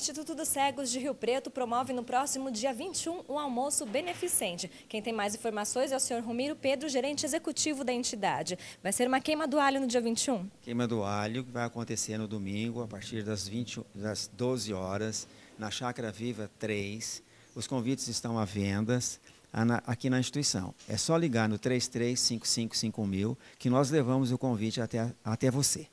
Instituto dos Cegos de Rio Preto promove no próximo dia 21 um almoço beneficente. Quem tem mais informações é o senhor Romiro Pedro, gerente executivo da entidade. Vai ser uma queima do alho no dia 21? Queima do alho vai acontecer no domingo, a partir das, 20, das 12 horas, na Chácara Viva 3. Os convites estão à venda aqui na instituição. É só ligar no 33555000 que nós levamos o convite até, até você.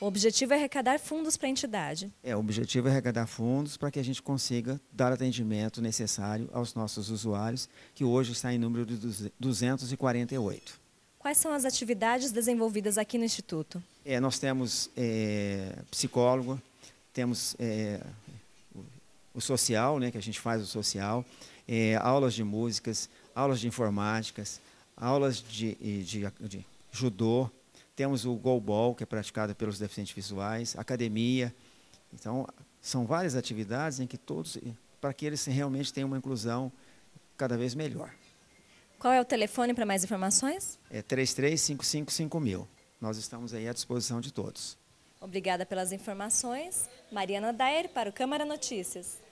O objetivo é arrecadar fundos para a entidade. É, o objetivo é arrecadar fundos para que a gente consiga dar atendimento necessário aos nossos usuários, que hoje está em número de 248. Quais são as atividades desenvolvidas aqui no Instituto? É, nós temos é, psicólogo, temos é, o social, né, que a gente faz o social, é, aulas de músicas, aulas de informáticas, aulas de, de, de judô, temos o goalball, que é praticado pelos deficientes visuais, academia. Então, são várias atividades em que todos, para que eles realmente tenham uma inclusão cada vez melhor. Qual é o telefone para mais informações? É 33555000. Nós estamos aí à disposição de todos. Obrigada pelas informações. Mariana Daer para o Câmara Notícias.